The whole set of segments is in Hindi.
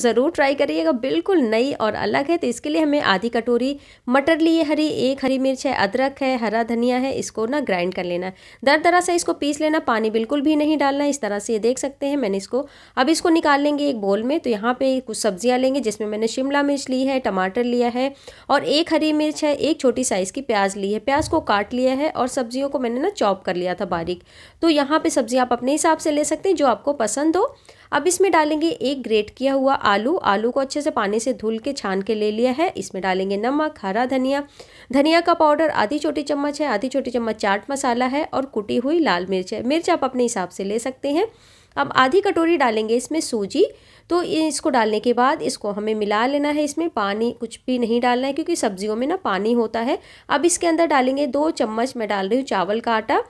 ज़रूर ट्राई करिएगा बिल्कुल नई और अलग है तो इसके लिए हमें आधी कटोरी मटर लिए हरी एक हरी मिर्च है अदरक है हरा धनिया है इसको ना ग्राइंड कर लेना दर दरा से इसको पीस लेना पानी बिल्कुल भी नहीं डालना इस तरह से ये देख सकते हैं मैंने इसको अब इसको निकाल लेंगे एक बोल में तो यहाँ पर कुछ सब्जियाँ लेंगे जिसमें मैंने शिमला मिर्च ली है टमाटर लिया है और एक हरी मिर्च है एक छोटी साइज़ की प्याज ली है प्याज को काट लिया है और सब्जियों को मैंने ना चॉप कर लिया था बारीक तो यहाँ पर सब्जी आप अपने हिसाब से ले सकते हैं जो आपको पसंद हो अब इसमें डालेंगे एक ग्रेट किया हुआ आलू आलू को अच्छे से पानी से धुल के छान के ले लिया है इसमें डालेंगे नमक हरा धनिया धनिया का पाउडर आधी छोटी चम्मच है आधी छोटी चम्मच चाट मसाला है और कुटी हुई लाल मिर्च है मिर्च आप अपने हिसाब से ले सकते हैं अब आधी कटोरी डालेंगे इसमें सूजी तो इसको डालने के बाद इसको हमें मिला लेना है इसमें पानी कुछ भी नहीं डालना है क्योंकि सब्जियों में ना पानी होता है अब इसके अंदर डालेंगे दो चम्मच मैं डाल रही हूँ चावल का आटा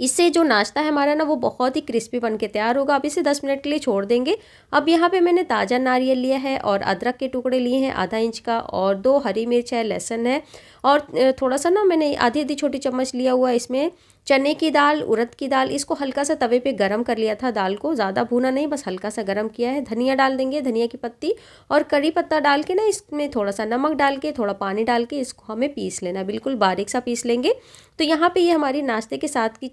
इससे जो नाश्ता है हमारा ना वो बहुत ही क्रिस्पी बन के तैयार होगा अब इसे दस मिनट के लिए छोड़ देंगे अब यहाँ पे मैंने ताज़ा नारियल लिया है और अदरक के टुकड़े लिए हैं आधा इंच का और दो हरी मिर्च है लहसुन है और थोड़ा सा ना मैंने आधी आधी छोटी चम्मच लिया हुआ इसमें चने की दाल उड़द की दाल इसको हल्का सा तवे पे गरम कर लिया था दाल को ज़्यादा भूना नहीं बस हल्का सा गरम किया है धनिया डाल देंगे धनिया की पत्ती और कड़ी पत्ता डाल के ना इसमें थोड़ा सा नमक डाल के थोड़ा पानी डाल के इसको हमें पीस लेना बिल्कुल बारीक सा पीस लेंगे तो यहाँ पर ये हमारी नाश्ते के साथ की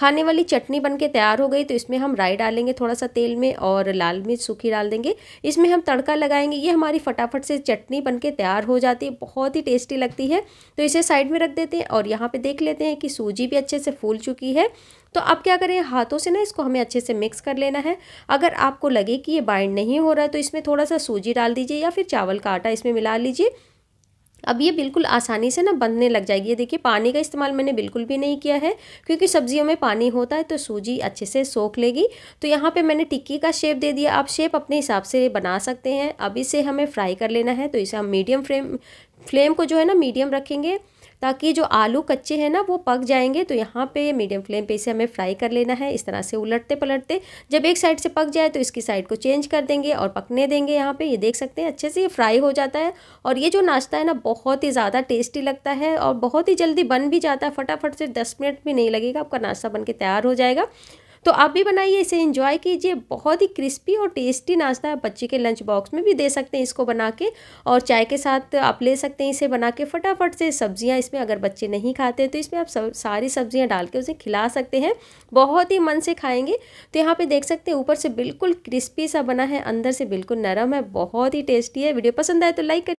खाने वाली चटनी बन के तैयार हो गई तो इसमें हम राई डालेंगे थोड़ा सा तेल में और लाल मिर्च सूखी डाल देंगे इसमें हम तड़का लगाएंगे ये हमारी फटाफट से चटनी बन के तैयार हो जाती है बहुत ही टेस्टी लगती है तो इसे साइड में रख देते हैं और यहाँ पे देख लेते हैं कि सूजी भी अच्छे से फूल चुकी है तो अब क्या करें हाथों से ना इसको हमें अच्छे से मिक्स कर लेना है अगर आपको लगे कि ये बाइंड नहीं हो रहा है तो इसमें थोड़ा सा सूजी डाल दीजिए या फिर चावल का आटा इसमें मिला लीजिए अब ये बिल्कुल आसानी से ना बंधने लग जाएगी देखिए पानी का इस्तेमाल मैंने बिल्कुल भी नहीं किया है क्योंकि सब्जियों में पानी होता है तो सूजी अच्छे से सोख लेगी तो यहाँ पे मैंने टिक्की का शेप दे दिया आप शेप अपने हिसाब से बना सकते हैं अब इसे हमें फ्राई कर लेना है तो इसे हम मीडियम फ्लेम फ्लेम को जो है ना मीडियम रखेंगे ताकि जो आलू कच्चे हैं ना वो पक जाएंगे तो यहाँ पे मीडियम फ्लेम पे इसे हमें फ्राई कर लेना है इस तरह से उलटते पलटते जब एक साइड से पक जाए तो इसकी साइड को चेंज कर देंगे और पकने देंगे यहाँ पे ये देख सकते हैं अच्छे से ये फ्राई हो जाता है और ये जो नाश्ता है ना बहुत ही ज़्यादा टेस्टी लगता है और बहुत ही जल्दी बन भी जाता है फटाफट से दस मिनट भी नहीं लगेगा आपका नाश्ता बन के तैयार हो जाएगा तो आप भी बनाइए इसे इंजॉय कीजिए बहुत ही क्रिस्पी और टेस्टी नाश्ता है बच्चे के लंच बॉक्स में भी दे सकते हैं इसको बना के और चाय के साथ आप ले सकते हैं इसे बना के फटाफट से सब्जियाँ इसमें अगर बच्चे नहीं खाते तो इसमें आप सब, सारी सब्जियाँ डाल के उसे खिला सकते हैं बहुत ही मन से खाएंगे तो यहाँ पर देख सकते हैं ऊपर से बिल्कुल क्रिस्पी सा बना है अंदर से बिल्कुल नरम है बहुत ही टेस्टी है वीडियो पसंद आए तो लाइक